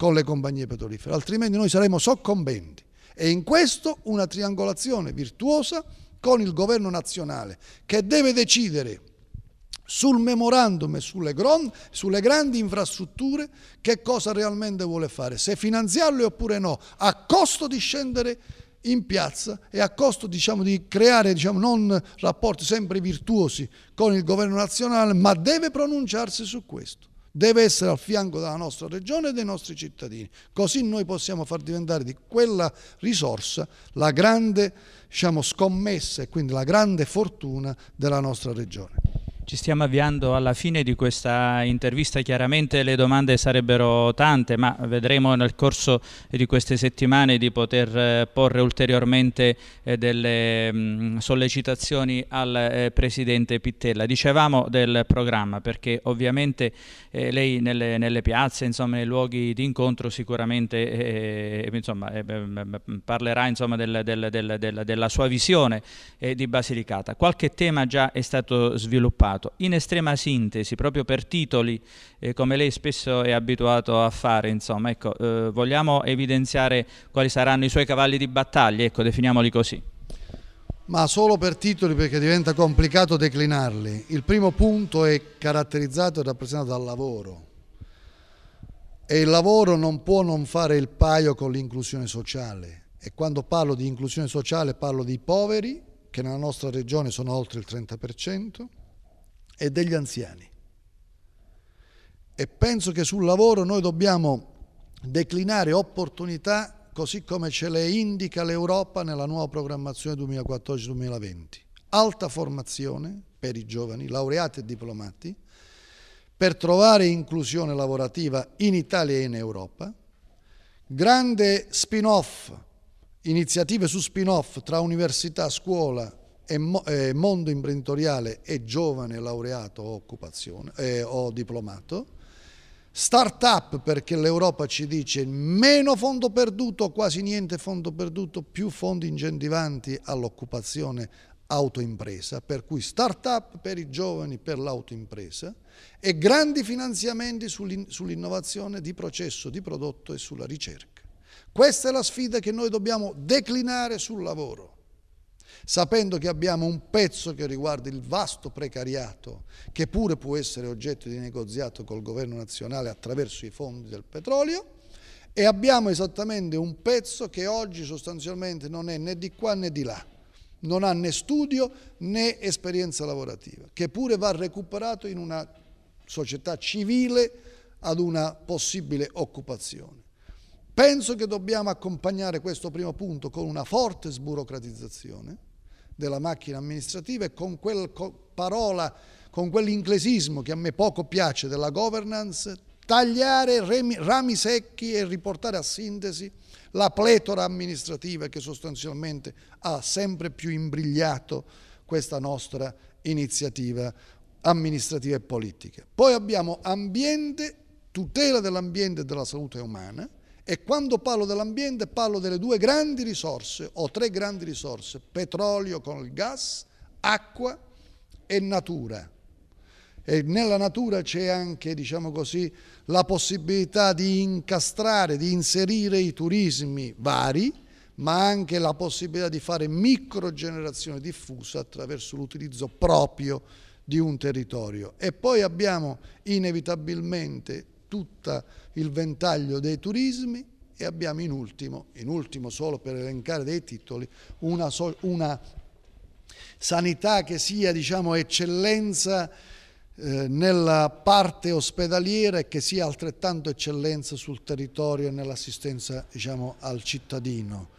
con le compagnie petrolifere, altrimenti noi saremo soccombenti. E in questo una triangolazione virtuosa con il governo nazionale che deve decidere sul memorandum e sulle, sulle, grandi infrastrutture che cosa realmente vuole fare, se finanziarle oppure no, a costo di scendere in piazza e a costo diciamo, di creare diciamo, non rapporti sempre virtuosi con il governo nazionale, ma deve pronunciarsi su questo deve essere al fianco della nostra regione e dei nostri cittadini. Così noi possiamo far diventare di quella risorsa la grande diciamo, scommessa e quindi la grande fortuna della nostra regione. Ci stiamo avviando alla fine di questa intervista, chiaramente le domande sarebbero tante, ma vedremo nel corso di queste settimane di poter eh, porre ulteriormente eh, delle mm, sollecitazioni al eh, Presidente Pittella. Dicevamo del programma, perché ovviamente lei nelle, nelle piazze, insomma, nei luoghi di incontro sicuramente eh, insomma, eh, parlerà insomma, del, del, del, della sua visione eh, di Basilicata. Qualche tema già è stato sviluppato filmato. In estrema sintesi, proprio per titoli, eh, come lei spesso è abituato a fare, insomma, ecco, eh, vogliamo evidenziare quali saranno i suoi cavalli di battaglia, ecco, definiamoli così. Ma solo per titoli perché diventa complicato declinarli. Il primo punto è caratterizzato e rappresentato dal lavoro. E il lavoro non può non fare il paio con l'inclusione sociale. E quando parlo di inclusione sociale parlo di poveri, che nella nostra regione sono oltre il 30%, e degli anziani. E penso che sul lavoro noi dobbiamo declinare opportunità così come ce le indica l'Europa nella nuova programmazione 2014-2020. Alta formazione per i giovani, laureati e diplomati, per trovare inclusione lavorativa in Italia e in Europa, grande spin-off, iniziative su spin-off tra università, scuola, e mo, eh, mondo imprenditoriale e giovane laureato o, eh, o diplomato, start-up perché l'Europa ci dice meno fondo perduto, quasi niente fondo perduto, più fondi incentivanti all'occupazione autoimpresa, per cui start-up per i giovani, per l'autoimpresa e grandi finanziamenti sull'innovazione di processo, di prodotto e sulla ricerca. Questa è la sfida che noi dobbiamo declinare sul lavoro sapendo che abbiamo un pezzo che riguarda il vasto precariato, che pure può essere oggetto di negoziato col governo nazionale attraverso i fondi del petrolio, e abbiamo esattamente un pezzo che oggi sostanzialmente non è né di qua né di là, non ha né studio né esperienza lavorativa, che pure va recuperato in una società civile ad una possibile occupazione. Penso che dobbiamo accompagnare questo primo punto con una forte sburocratizzazione, della macchina amministrativa e con quella parola, con quell'inglesismo che a me poco piace della governance, tagliare remi, rami secchi e riportare a sintesi la pletora amministrativa che sostanzialmente ha sempre più imbrigliato questa nostra iniziativa amministrativa e politica. Poi abbiamo ambiente, tutela dell'ambiente e della salute umana, e quando parlo dell'ambiente parlo delle due grandi risorse, o tre grandi risorse, petrolio con il gas, acqua e natura. E nella natura c'è anche, diciamo così, la possibilità di incastrare, di inserire i turismi vari, ma anche la possibilità di fare microgenerazione diffusa attraverso l'utilizzo proprio di un territorio. E poi abbiamo inevitabilmente tutto il ventaglio dei turismi e abbiamo in ultimo, in ultimo solo per elencare dei titoli, una, so, una sanità che sia diciamo, eccellenza eh, nella parte ospedaliera e che sia altrettanto eccellenza sul territorio e nell'assistenza diciamo, al cittadino.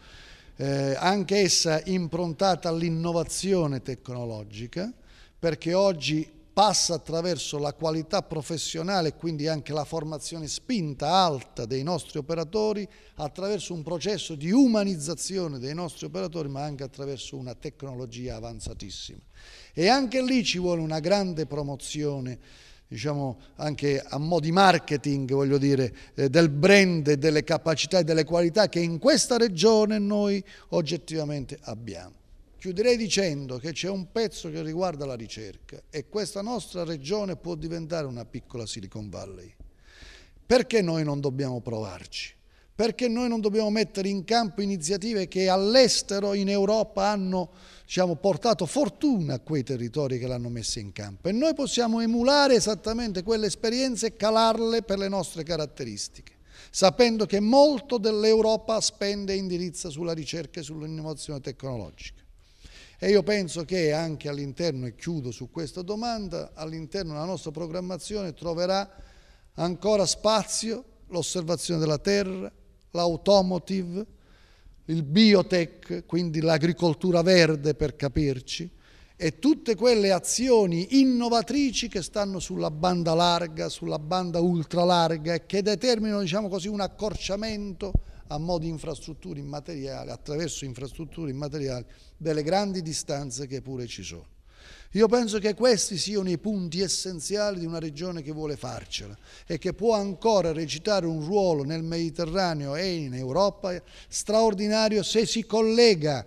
Eh, anche essa improntata all'innovazione tecnologica, perché oggi passa attraverso la qualità professionale e quindi anche la formazione spinta alta dei nostri operatori, attraverso un processo di umanizzazione dei nostri operatori, ma anche attraverso una tecnologia avanzatissima. E anche lì ci vuole una grande promozione diciamo anche a mo' di marketing, voglio dire, eh, del brand, delle capacità e delle qualità che in questa regione noi oggettivamente abbiamo. Chiuderei dicendo che c'è un pezzo che riguarda la ricerca e questa nostra regione può diventare una piccola Silicon Valley. Perché noi non dobbiamo provarci? Perché noi non dobbiamo mettere in campo iniziative che all'estero, in Europa, hanno diciamo, portato fortuna a quei territori che l'hanno messa in campo? E noi possiamo emulare esattamente quelle esperienze e calarle per le nostre caratteristiche sapendo che molto dell'Europa spende e indirizza sulla ricerca e sull'innovazione tecnologica. E io penso che anche all'interno, e chiudo su questa domanda, all'interno della nostra programmazione troverà ancora spazio l'osservazione della terra, l'automotive, il biotech, quindi l'agricoltura verde per capirci, e tutte quelle azioni innovatrici che stanno sulla banda larga, sulla banda ultralarga e che determinano diciamo così, un accorciamento a mo' di infrastrutture immateriali, attraverso infrastrutture immateriali, delle grandi distanze che pure ci sono. Io penso che questi siano i punti essenziali di una regione che vuole farcela e che può ancora recitare un ruolo nel Mediterraneo e in Europa straordinario se si collega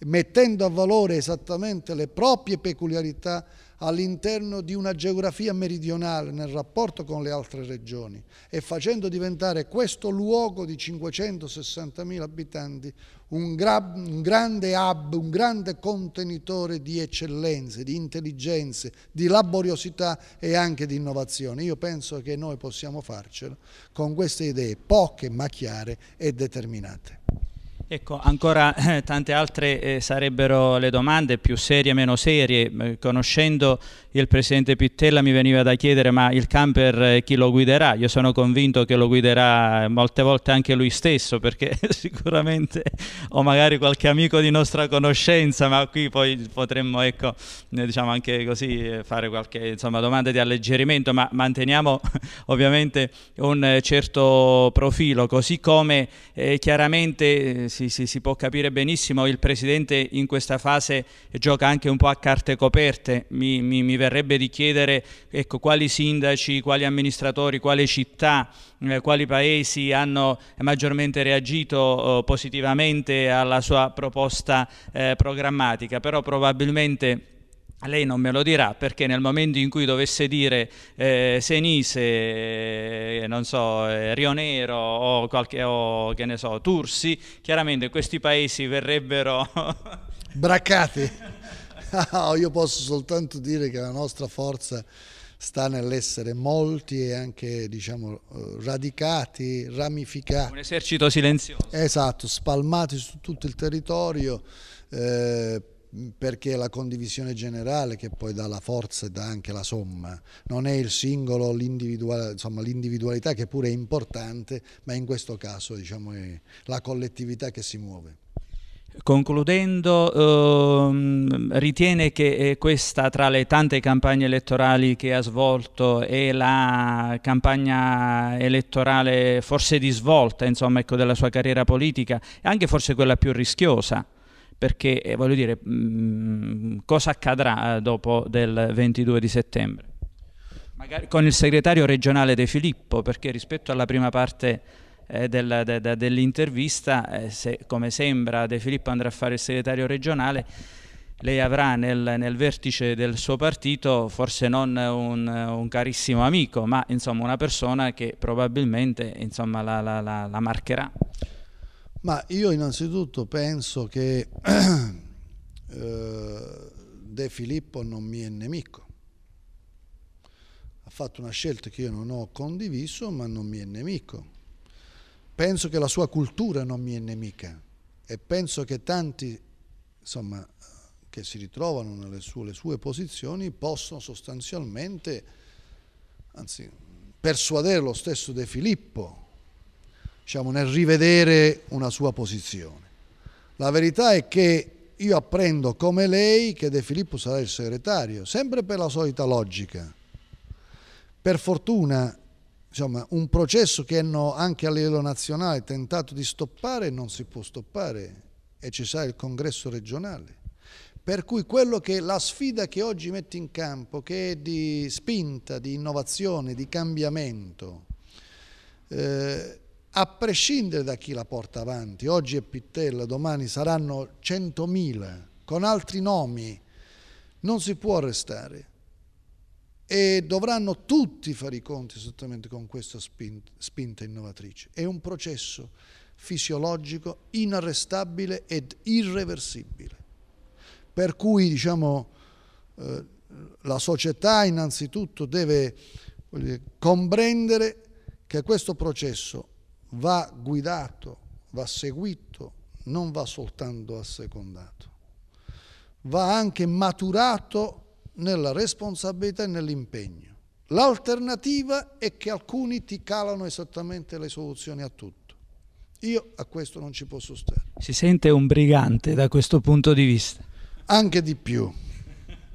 mettendo a valore esattamente le proprie peculiarità all'interno di una geografia meridionale nel rapporto con le altre regioni e facendo diventare questo luogo di 560.000 abitanti un, un, grande hub, un grande contenitore di eccellenze, di intelligenze, di laboriosità e anche di innovazione. Io penso che noi possiamo farcelo con queste idee poche ma chiare e determinate. Ecco, ancora eh, tante altre eh, sarebbero le domande più serie meno serie, eh, conoscendo il presidente Pittella mi veniva da chiedere ma il camper eh, chi lo guiderà? Io sono convinto che lo guiderà eh, molte volte anche lui stesso perché sicuramente o magari qualche amico di nostra conoscenza, ma qui poi potremmo ecco, eh, diciamo anche così fare qualche insomma, domanda di alleggerimento, ma manteniamo ovviamente un certo profilo, così come eh, chiaramente si, si, si può capire benissimo il presidente in questa fase gioca anche un po' a carte coperte, mi, mi, mi verrebbe di chiedere ecco, quali sindaci, quali amministratori, quali città, eh, quali paesi hanno eh, maggiormente reagito eh, positivamente alla sua proposta eh, programmatica, però probabilmente... Lei non me lo dirà perché nel momento in cui dovesse dire eh, Senise, eh, non so, eh, Rionero o, qualche, o che ne so, Tursi, chiaramente questi paesi verrebbero... Braccati. Io posso soltanto dire che la nostra forza sta nell'essere molti e anche diciamo, eh, radicati, ramificati. Un esercito silenzioso. Esatto, spalmati su tutto il territorio eh, perché è la condivisione generale che poi dà la forza e dà anche la somma. Non è il singolo, l'individualità che pure è importante, ma in questo caso diciamo, è la collettività che si muove. Concludendo, ehm, ritiene che eh, questa tra le tante campagne elettorali che ha svolto è la campagna elettorale forse di svolta insomma, ecco, della sua carriera politica e anche forse quella più rischiosa? Perché eh, voglio dire, mh, mm, cosa accadrà eh, dopo del 22 di settembre? Magari con il segretario regionale De Filippo, perché rispetto alla prima parte eh, della, de, de, dell'intervista, eh, se, come sembra De Filippo andrà a fare il segretario regionale, lei avrà nel, nel vertice del suo partito forse non un, un, carissimo amico, ma insomma una persona che probabilmente insomma, la, la, la, la marcherà. Ma io innanzitutto penso che eh, De Filippo non mi è nemico. Ha fatto una scelta che io non ho condiviso, ma non mi è nemico penso che la sua cultura non mi è nemica e penso che tanti insomma, che si ritrovano nelle sue, sue posizioni possono sostanzialmente, anzi, persuadere lo stesso De Filippo diciamo, nel rivedere una sua posizione. La verità è che io apprendo come lei che De Filippo sarà il segretario, sempre per la solita logica. Per fortuna insomma, un processo che hanno anche a livello nazionale tentato di stoppare non si può stoppare e ci sarà il congresso regionale. Per cui quello che la sfida che oggi mette in campo, che è di spinta, di innovazione, di cambiamento, eh, a prescindere da chi la porta avanti, oggi è Pittella, domani saranno 100.000, con altri nomi, non si può restare e dovranno tutti fare i conti esattamente con questa spinta innovatrice. È un processo fisiologico inarrestabile ed irreversibile, per cui diciamo, eh, la società innanzitutto deve dire, comprendere che questo processo va guidato, va seguito, non va soltanto assecondato, va anche maturato nella responsabilità e nell'impegno. L'alternativa è che alcuni ti calano esattamente le soluzioni a tutto. Io a questo non ci posso stare. Si sente un brigante da questo punto di vista? Anche di più,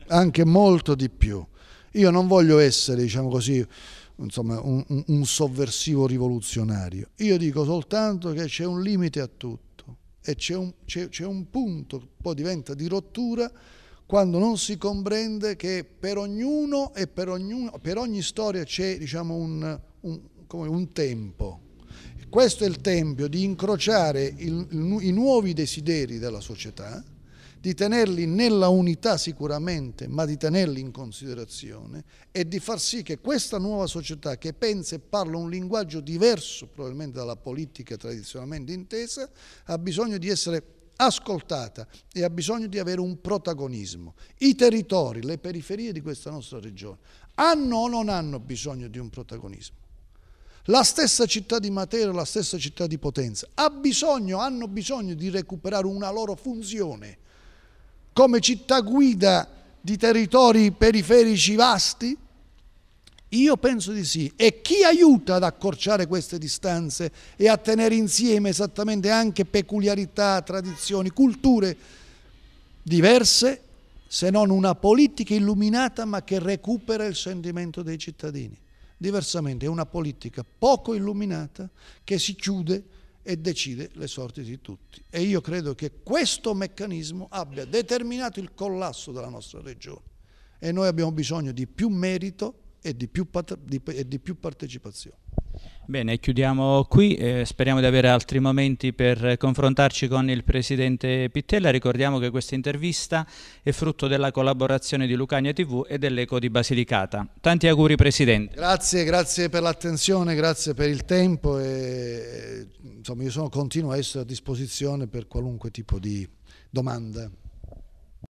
anche molto di più. Io non voglio essere, diciamo così, insomma, un, un sovversivo rivoluzionario. Io dico soltanto che c'è un limite a tutto e c'è un, un punto, poi diventa di rottura quando non si comprende che per ognuno e per, ognuno, per ogni storia c'è diciamo, un, un, un, tempo. Questo è il tempo di incrociare il, il, i nuovi desideri della società, di tenerli nella unità sicuramente, ma di tenerli in considerazione e di far sì che questa nuova società che pensa e parla un linguaggio diverso probabilmente dalla politica tradizionalmente intesa, ha bisogno di essere ascoltata e ha bisogno di avere un protagonismo. I territori, le periferie di questa nostra regione hanno o non hanno bisogno di un protagonismo? La stessa città di Matera, la stessa città di Potenza ha bisogno, hanno bisogno di recuperare una loro funzione come città guida di territori periferici vasti? Io penso di sì. E chi aiuta ad accorciare queste distanze e a tenere insieme esattamente anche peculiarità, tradizioni, culture diverse, se non una politica illuminata ma che recupera il sentimento dei cittadini? Diversamente è una politica poco illuminata che si chiude e decide le sorti di tutti. E io credo che questo meccanismo abbia determinato il collasso della nostra regione. E noi abbiamo bisogno di più merito e di più, di, e di più partecipazione. Bene, chiudiamo qui, eh, speriamo di avere altri momenti per confrontarci con il Presidente Pittella, ricordiamo che questa intervista è frutto della collaborazione di Lucania TV e dell'Eco di Basilicata. Tanti auguri Presidente. Grazie, grazie per l'attenzione, grazie per il tempo e insomma io sono, continuo a essere a disposizione per qualunque tipo di domanda.